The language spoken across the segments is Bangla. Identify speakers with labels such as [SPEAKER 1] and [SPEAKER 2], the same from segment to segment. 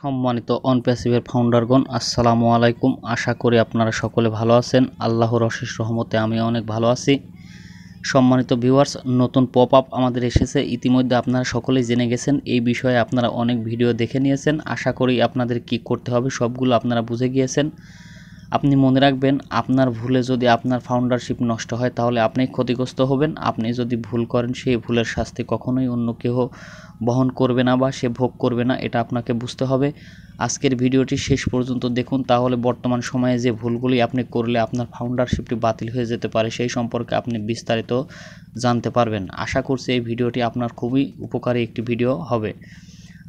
[SPEAKER 1] সম্মানিত অনপ্যাসিভের ফাউন্ডারগণ আসসালামু আলাইকুম আশা করি আপনারা সকলে ভালো আছেন আল্লাহর অশেষ রহমতে আমি অনেক ভালো আছি সম্মানিত ভিউয়ার্স নতুন পপ আপ আমাদের এসেছে ইতিমধ্যে আপনারা সকলেই জেনে গেছেন এই বিষয়ে আপনারা অনেক ভিডিও দেখে নিয়েছেন আশা করি আপনাদের কি করতে হবে সবগুলো আপনারা বুঝে গিয়েছেন আপনি মনে রাখবেন আপনার ভুলে যদি আপনার ফাউন্ডারশিপ নষ্ট হয় তাহলে আপনি ক্ষতিগ্রস্ত হবেন আপনি যদি ভুল করেন সেই ভুলের শাস্তি কখনোই অন্য কেহ বহন করবে না বা সে ভোগ করবে না এটা আপনাকে বুঝতে হবে আজকের ভিডিওটি শেষ পর্যন্ত দেখুন তাহলে বর্তমান সময়ে যে ভুলগুলি আপনি করলে আপনার ফাউন্ডারশিপটি বাতিল হয়ে যেতে পারে সেই সম্পর্কে আপনি বিস্তারিত জানতে পারবেন আশা করছি এই ভিডিওটি আপনার খুবই উপকারী একটি ভিডিও হবে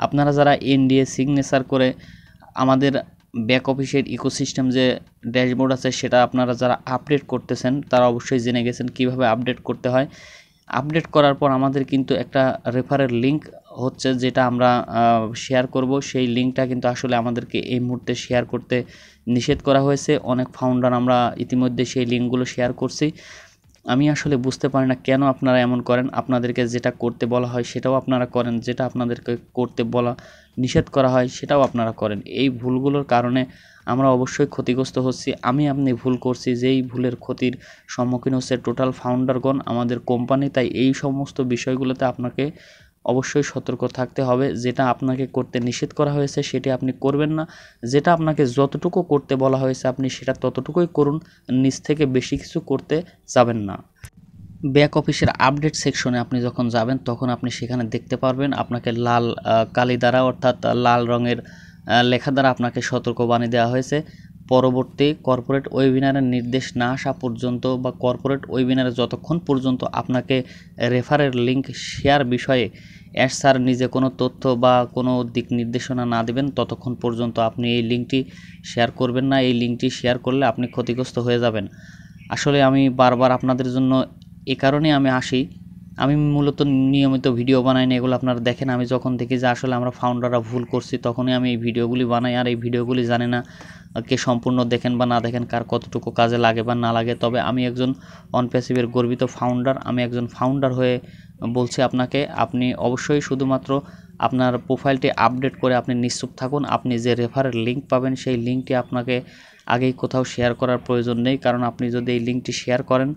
[SPEAKER 1] আপনারা যারা এনডিএ সিগনেচার করে আমাদের ব্যাক অফিসের ইকোসিস্টেম যে ড্যাশবোর্ড আছে সেটা আপনারা যারা আপডেট করতেছেন তারা অবশ্যই জেনে গেছেন কিভাবে আপডেট করতে হয় আপডেট করার পর আমাদের কিন্তু একটা রেফারের লিঙ্ক হচ্ছে যেটা আমরা শেয়ার করব সেই লিঙ্কটা কিন্তু আসলে আমাদেরকে এই মুহূর্তে শেয়ার করতে নিষেধ করা হয়েছে অনেক ফাউন্ডার আমরা ইতিমধ্যে সেই লিঙ্কগুলো শেয়ার করছি আমি আসলে বুঝতে পারি না কেন আপনারা এমন করেন আপনাদেরকে যেটা করতে বলা হয় সেটাও আপনারা করেন যেটা আপনাদেরকে করতে বলা নিষেধ করা হয় সেটাও আপনারা করেন এই ভুলগুলোর কারণে আমরা অবশ্যই ক্ষতিগ্রস্ত হচ্ছি আমি আপনি ভুল করছি যেই ভুলের ক্ষতির সম্মুখীন হচ্ছে টোটাল ফাউন্ডারগণ আমাদের কোম্পানি তাই এই সমস্ত বিষয়গুলোতে আপনাকে অবশ্যই সতর্ক থাকতে হবে যেটা আপনাকে করতে নিষেধ করা হয়েছে সেটি আপনি করবেন না যেটা আপনাকে যতটুকু করতে বলা হয়েছে আপনি সেটা ততটুকুই করুন নিজ থেকে বেশি কিছু করতে যাবেন না ব্যাক অফিসের আপডেট সেকশনে আপনি যখন যাবেন তখন আপনি সেখানে দেখতে পারবেন আপনাকে লাল কালি দ্বারা অর্থাৎ লাল রঙের লেখা দ্বারা আপনাকে সতর্কবাণী দেওয়া হয়েছে পরবর্তী কর্পোরেট ওয়েবিনারের নির্দেশ না আসা পর্যন্ত বা কর্পোরেট ওয়েবিনারে যতক্ষণ পর্যন্ত আপনাকে রেফারের লিঙ্ক শেয়ার বিষয়ে অ্যাস স্যার নিজে কোনো তথ্য বা কোনো দিক নির্দেশনা না দেবেন ততক্ষণ পর্যন্ত আপনি এই লিঙ্কটি শেয়ার করবেন না এই লিঙ্কটি শেয়ার করলে আপনি ক্ষতিগ্রস্ত হয়ে যাবেন আসলে আমি বারবার আপনাদের জন্য এ কারণে আমি আসি আমি মূলত নিয়মিত ভিডিও বানাই না এগুলো আপনারা দেখেন আমি যখন থেকে যে আসলে আমরা ফাউন্ডাররা ভুল করছি তখনই আমি এই ভিডিওগুলি বানাই আর এই ভিডিওগুলি জানে না কে সম্পূর্ণ দেখেন বা না দেখেন কার কতটুকু কাজে লাগে বা না লাগে তবে আমি একজন অনপ্যাসিভের গর্বিত ফাউন্ডার আমি একজন ফাউন্ডার হয়ে বলছি আপনাকে আপনি অবশ্যই শুধুমাত্র আপনার প্রোফাইলটি আপডেট করে আপনি নিশ্চুপ থাকুন আপনি যে রেফারের লিঙ্ক পাবেন সেই লিঙ্কটি আপনাকে আগেই কোথাও শেয়ার করার প্রয়োজন নেই কারণ আপনি যদি এই লিঙ্কটি শেয়ার করেন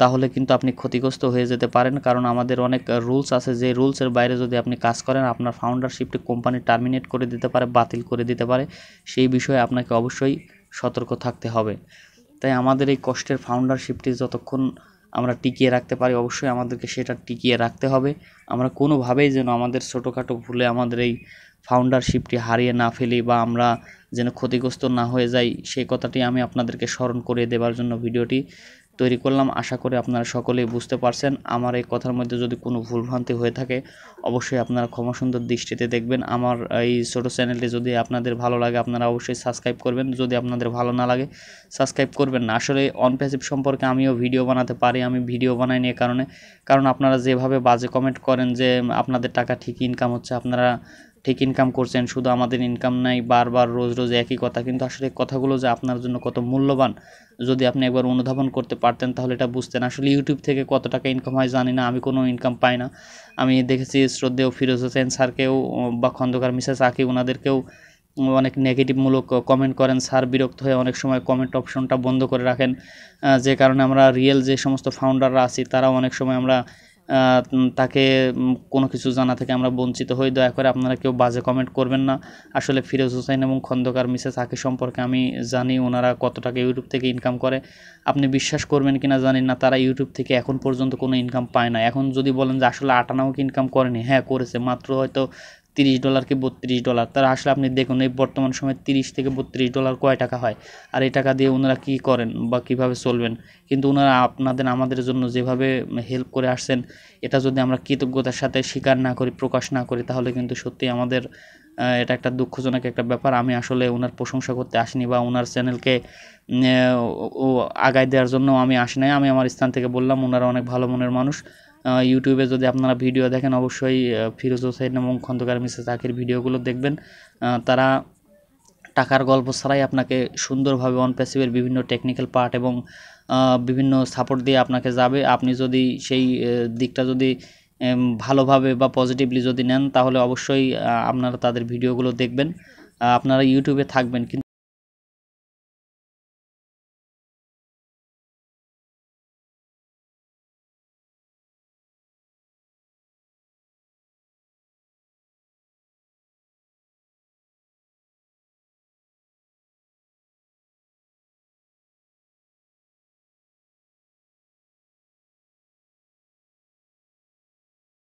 [SPEAKER 1] তাহলে কিন্তু আপনি ক্ষতিগ্রস্ত হয়ে যেতে পারেন কারণ আমাদের অনেক রুলস আছে যে রুলসের বাইরে যদি আপনি কাজ করেন আপনার ফাউন্ডারশিপটি কোম্পানি টার্মিনেট করে দিতে পারে বাতিল করে দিতে পারে সেই বিষয়ে আপনাকে অবশ্যই সতর্ক থাকতে হবে তাই আমাদের এই কষ্টের ফাউন্ডারশিপটি যতক্ষণ আমরা টিকিয়ে রাখতে পারি অবশ্যই আমাদেরকে সেটা টিকিয়ে রাখতে হবে আমরা কোনোভাবেই যেন আমাদের ছোটোখাটো ভুলে আমাদের এই ফাউন্ডারশিপটি হারিয়ে না ফেলি বা আমরা যেন ক্ষতিগ্রস্ত না হয়ে যাই সেই কথাটি আমি আপনাদেরকে স্মরণ করিয়ে দেবার জন্য ভিডিওটি তৈরি করলাম আশা করি আপনারা সকলেই বুঝতে পারছেন আমার এই কথার মধ্যে যদি কোনো ভুলভ্রান্তি হয়ে থাকে অবশ্যই আপনারা ক্ষমাসুন্দর দৃষ্টিতে দেখবেন আমার এই ছোটো চ্যানেলটি যদি আপনাদের ভালো লাগে আপনারা অবশ্যই সাবস্ক্রাইব করবেন যদি আপনাদের ভালো না লাগে সাবস্ক্রাইব করবেন না আসলে অনপ্যাসিভ সম্পর্কে আমিও ভিডিও বানাতে পারি আমি ভিডিও বানাই নিয়ে কারণে কারণ আপনারা যেভাবে বাজে কমেন্ট করেন যে আপনাদের টাকা ঠিক ইনকাম হচ্ছে আপনারা ঠিক ইনকাম করছেন শুধু আমাদের ইনকাম নাই বারবার রোজ রোজ একই কথা কিন্তু আসলে কথাগুলো যে আপনার জন্য কত মূল্যবান যদি আপনি একবার অনুধাবন করতে পারতেন তাহলে এটা বুঝতেন আসলে ইউটিউব থেকে কত টাকা ইনকাম হয় জানি না আমি কোনো ইনকাম পাই না আমি দেখেছি শ্রদ্ধেয় ফিরোজ হোসেন স্যারকেও বা খন্দকার মিসেস আকি ওনাদেরকেও অনেক নেগেটিভমূলক কমেন্ট করেন স্যার বিরক্ত হয়ে অনেক সময় কমেন্ট অপশনটা বন্ধ করে রাখেন যে কারণে আমরা রিয়েল যে সমস্ত ফাউন্ডাররা আছি তারাও অনেক সময় আমরা তাকে কোনো কিছু জানা থেকে আমরা বঞ্চিত হই দয়া করে আপনারা কেউ বাজে কমেন্ট করবেন না আসলে ফিরোজ হোসেন এবং খন্দকার মিসেস আকি সম্পর্কে আমি জানি ওনারা কত টাকা ইউটিউব থেকে ইনকাম করে আপনি বিশ্বাস করবেন কিনা জানেন না তারা ইউটিউব থেকে এখন পর্যন্ত কোনো ইনকাম পায় না এখন যদি বলেন যে আসলে আটানাও কি ইনকাম করেনি হ্যাঁ করেছে মাত্র হয়তো তিরিশ ডলারকে বত্রিশ ডলার তারা আসলে আপনি দেখুন এই বর্তমান সময়ে তিরিশ থেকে বত্রিশ ডলার কয় টাকা হয় আর এই টাকা দিয়ে ওনারা কী করেন বা কিভাবে চলবেন কিন্তু ওনারা আপনাদের আমাদের জন্য যেভাবে হেল্প করে আসছেন এটা যদি আমরা কৃতজ্ঞতার সাথে স্বীকার না করি প্রকাশ না করি তাহলে কিন্তু সত্যি আমাদের এটা একটা দুঃখজনক একটা ব্যাপার আমি আসলে ওনার প্রশংসা করতে আসিনি বা ওনার চ্যানেলকে ও আগায় দেওয়ার জন্য আমি আসি নাই আমি আমার স্থান থেকে বললাম ওনারা অনেক ভালো মনের মানুষ ইউটিউবে যদি আপনারা ভিডিও দেখেন অবশ্যই ফিরোজ হোসেন এবং খন্দকার মিসে তাকির ভিডিওগুলো দেখবেন তারা টাকার গল্প ছাড়াই আপনাকে সুন্দরভাবে ওয়ান প্যাসিভের বিভিন্ন টেকনিক্যাল পার্ট এবং বিভিন্ন সাপোর্ট দিয়ে আপনাকে যাবে আপনি যদি সেই দিকটা যদি ভালোভাবে বা পজিটিভলি যদি নেন তাহলে অবশ্যই আপনারা তাদের ভিডিওগুলো দেখবেন আপনারা ইউটিউবে থাকবেন কিন্তু